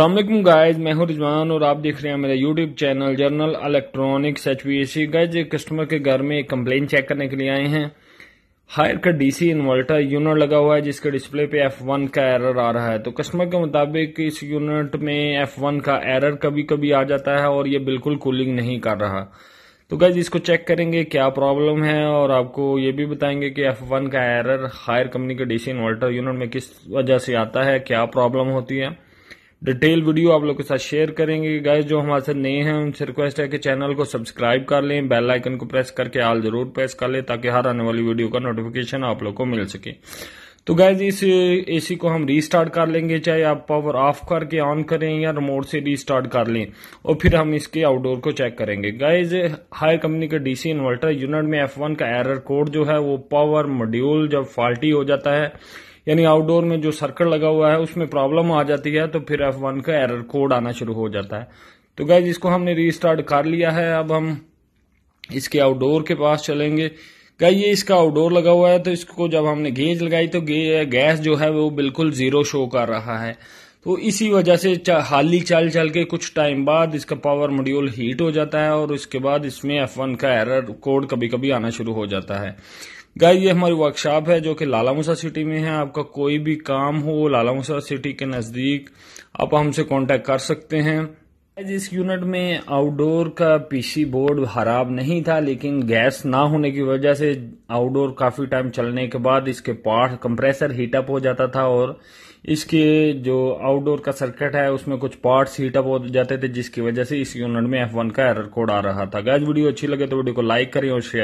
अल्लाम गाइज मैं हूं रिजवान और आप देख रहे हैं मेरा YouTube channel journal electronics H V C guys एक कस्टमर के घर में एक कम्प्लेन चेक करने के लिए आए हैं हायर का डीसी इन्वर्टर यूनिट लगा हुआ है जिसके डिस्प्ले पे एफ वन का एरर आ रहा है तो कस्टमर के मुताबिक इस यूनिट में एफ वन का एरर कभी कभी आ जाता है और ये बिल्कुल कूलिंग नहीं कर रहा तो गाइज इसको चेक करेंगे क्या प्रॉब्लम है और आपको ये भी बताएंगे कि एफ वन का एरर हायर कंपनी के डीसी इन्वर्टर यूनिट में किस वजह से आता है क्या प्रॉब्लम होती है डिटेल वीडियो आप लोग के साथ शेयर करेंगे गाइस जो हमारे साथ नए हैं उनसे रिक्वेस्ट है कि चैनल को सब्सक्राइब कर लें बेल आइकन को प्रेस करके आल जरूर प्रेस कर लें ताकि हर आने वाली वीडियो का नोटिफिकेशन आप लोग को मिल सके तो गाइज इस एसी को हम रीस्टार्ट कर लेंगे चाहे आप पावर ऑफ करके ऑन करें या रिमोट से रीस्टार्ट कर लें और फिर हम इसके आउटडोर को चेक करेंगे गाइज हायर कंपनी का डीसी इन्वर्टर यूनिट में एफ वन का एरर कोड जो है वो पावर मॉड्यूल जब फॉल्टी हो जाता है यानी आउटडोर में जो सर्कल लगा हुआ है उसमें प्रॉब्लम आ जाती है तो फिर एफ वन का एरर कोड आना शुरू हो जाता है तो गाइज इसको हमने रीस्टार्ट कर लिया है अब हम इसके आउटडोर के पास चलेंगे गाइज ये इसका आउटडोर लगा हुआ है तो इसको जब हमने गेज लगाई तो गे, गैस जो है वो बिल्कुल जीरो शो कर रहा है तो इसी वजह से ही चल चल के कुछ टाइम बाद इसका पावर मॉड्यूल हीट हो जाता है और उसके बाद इसमें एफ वन का एरर कोड कभी कभी आना शुरू हो जाता है गाय ये हमारी वर्कशॉप है जो कि लालामूसा सिटी में है आपका कोई भी काम हो लालामूसा सिटी के नज़दीक आप हमसे कांटेक्ट कर सकते हैं इस यूनिट में आउटडोर का पीसी बोर्ड खराब नहीं था लेकिन गैस ना होने की वजह से आउटडोर काफ़ी टाइम चलने के बाद इसके पार्ट कंप्रेसर हीटअप हो जाता था और इसके जो आउटडोर का सर्किट है उसमें कुछ पार्ट्स हीटअप हो जाते थे जिसकी वजह से इस यूनिट में एफ वन का एरर कोड आ रहा था गैस वीडियो अच्छी लगे तो वीडियो को लाइक करें और शेयर